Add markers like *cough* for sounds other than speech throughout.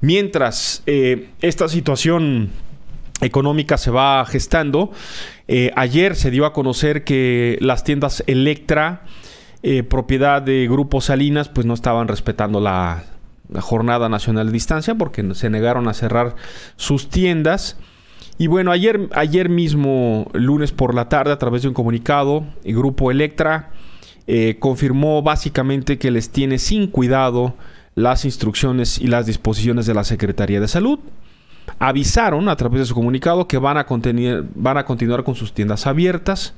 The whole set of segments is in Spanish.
Mientras eh, esta situación económica se va gestando, eh, ayer se dio a conocer que las tiendas Electra, eh, propiedad de Grupo Salinas, pues no estaban respetando la, Jornada Nacional de Distancia porque se negaron a cerrar sus tiendas. Y bueno, ayer, ayer mismo, lunes por la tarde, a través de un comunicado, el Grupo Electra confirmó básicamente que les tiene sin cuidado las instrucciones y las disposiciones de la Secretaría de Salud. Avisaron a través de su comunicado que van a, van a continuar con sus tiendas abiertas,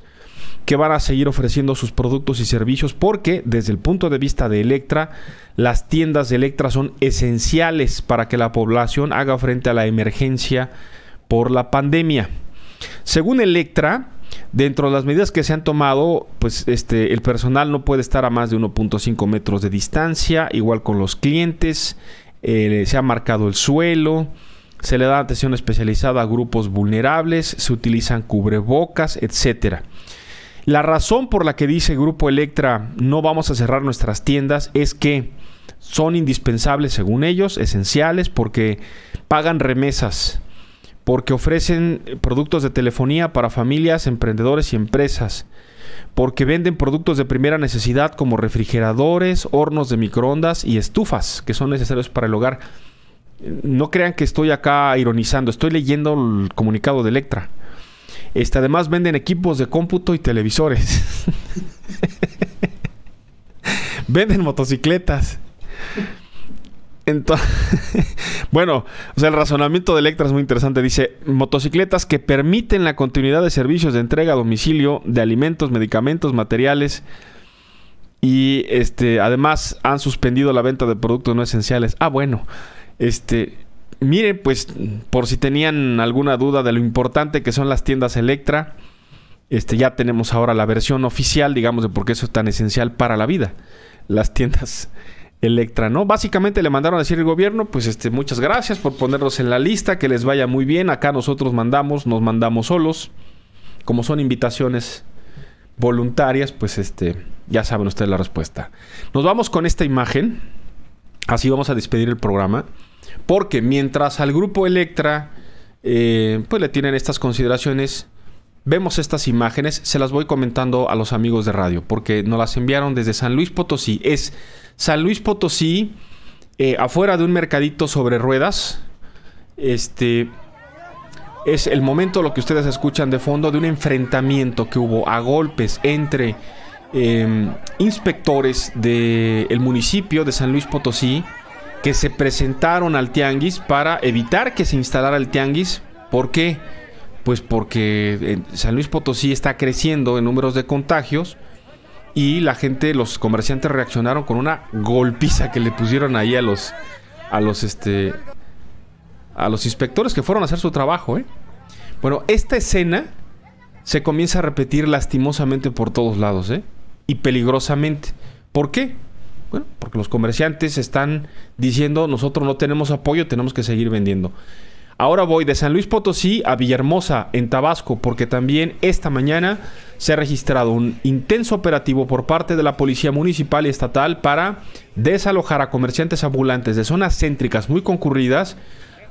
que van a seguir ofreciendo sus productos y servicios porque desde el punto de vista de Electra, las tiendas de Electra son esenciales para que la población haga frente a la emergencia por la pandemia. Según Electra, Dentro de las medidas que se han tomado, pues este, el personal no puede estar a más de 1.5 metros de distancia, igual con los clientes, eh, se ha marcado el suelo, se le da atención especializada a grupos vulnerables, se utilizan cubrebocas, etcétera. La razón por la que dice Grupo Electra no vamos a cerrar nuestras tiendas es que son indispensables según ellos, esenciales, porque pagan remesas porque ofrecen eh, productos de telefonía para familias, emprendedores y empresas, porque venden productos de primera necesidad como refrigeradores, hornos de microondas y estufas que son necesarios para el hogar. No crean que estoy acá ironizando, estoy leyendo el comunicado de Electra. Este, además venden equipos de cómputo y televisores. *laughs* venden motocicletas. *laughs* bueno, o sea, el razonamiento de Electra es muy interesante. Dice, motocicletas que permiten la continuidad de servicios de entrega a domicilio de alimentos, medicamentos, materiales y este además han suspendido la venta de productos no esenciales. Ah, bueno. Este, miren, pues por si tenían alguna duda de lo importante que son las tiendas Electra, este ya tenemos ahora la versión oficial, digamos, de por qué eso es tan esencial para la vida. Las tiendas Electra, ¿no? Básicamente le mandaron a decir el gobierno, pues este, muchas gracias por ponerlos en la lista, que les vaya muy bien, acá nosotros mandamos, nos mandamos solos, como son invitaciones voluntarias, pues este, ya saben ustedes la respuesta. Nos vamos con esta imagen, así vamos a despedir el programa, porque mientras al grupo Electra, eh, pues le tienen estas consideraciones, vemos estas imágenes, se las voy comentando a los amigos de radio, porque nos las enviaron desde San Luis Potosí. Es San Luis Potosí, eh, afuera de un mercadito sobre ruedas. Este es el momento, lo que ustedes escuchan de fondo, de un enfrentamiento que hubo a golpes entre em, inspectores del municipio de San Luis Potosí que se presentaron al tianguis para evitar que se instalara el tianguis. ¿Por qué? Pues porque eh, San Luis Potosí está creciendo en números de contagios y la gente, los comerciantes reaccionaron con una golpiza que le pusieron ahí a los, a los, este, a los inspectores que fueron a hacer su trabajo. ¿eh? Bueno, esta escena se comienza a repetir lastimosamente por todos lados ¿eh? y peligrosamente. ¿Por qué? Bueno, porque los comerciantes están diciendo nosotros no tenemos apoyo, tenemos que seguir vendiendo. Ahora voy de San Luis Potosí a Villahermosa, en Tabasco, porque también esta mañana se ha registrado un intenso operativo por parte de la Policía Municipal y Estatal para desalojar a comerciantes ambulantes de zonas céntricas muy concurridas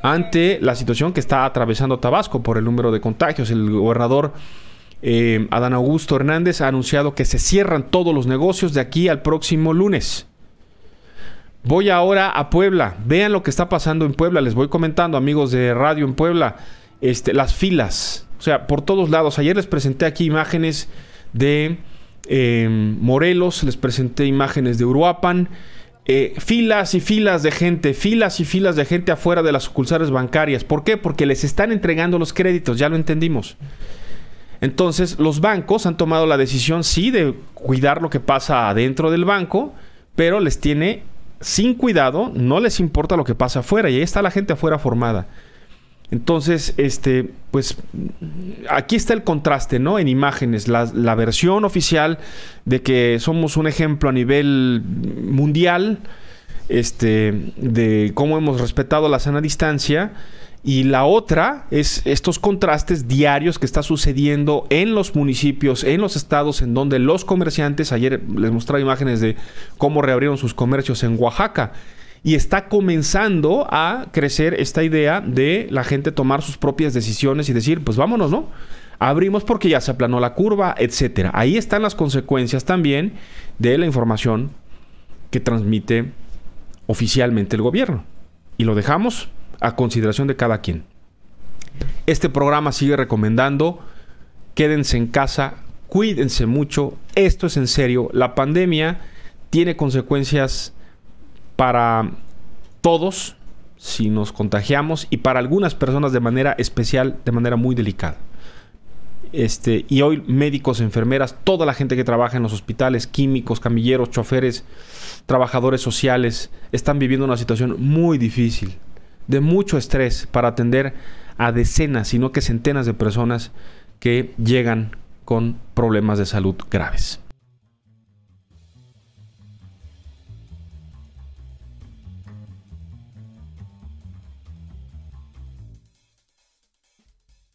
ante la situación que está atravesando Tabasco por el número de contagios. El gobernador eh, Adán Augusto Hernández ha anunciado que se cierran todos los negocios de aquí al próximo lunes. Voy ahora a Puebla. Vean lo que está pasando en Puebla. Les voy comentando, amigos de radio en Puebla, este, las filas. O sea, por todos lados. Ayer les presenté aquí imágenes de em, Morelos, les presenté imágenes de Uruapan. Eh, filas y filas de gente, filas y filas de gente afuera de las sucursales bancarias. ¿Por qué? Porque les están entregando los créditos, ya lo entendimos. Entonces, los bancos han tomado la decisión, sí, de cuidar lo que pasa adentro del banco, pero les tiene sin cuidado, no les importa lo que pasa afuera. Y ahí está la gente afuera formada. Entonces, este, pues aquí está el contraste, ¿no? En imágenes, la, la, versión oficial de que somos un ejemplo a nivel mundial, este, de cómo hemos respetado la sana distancia y la otra es estos contrastes diarios que está sucediendo en los municipios, en los estados, en donde los comerciantes, ayer les mostraba imágenes de cómo reabrieron sus comercios en Oaxaca, y está comenzando a crecer esta idea de la gente tomar sus propias decisiones y decir, pues vámonos, ¿no? Abrimos porque ya se aplanó la curva, etcétera. Ahí están las consecuencias también de la información que transmite oficialmente el gobierno. Y lo dejamos a consideración de cada quien. Este programa sigue recomendando, quédense en casa, cuídense mucho, esto es en serio, la pandemia tiene consecuencias para todos si nos contagiamos y para algunas personas de manera especial, de manera muy delicada. Este, y hoy médicos, enfermeras, toda la gente que trabaja en los hospitales, químicos, camilleros, choferes, trabajadores sociales, están viviendo una situación muy difícil, de mucho estrés para atender a decenas, sino que centenas de personas que llegan con problemas de salud graves.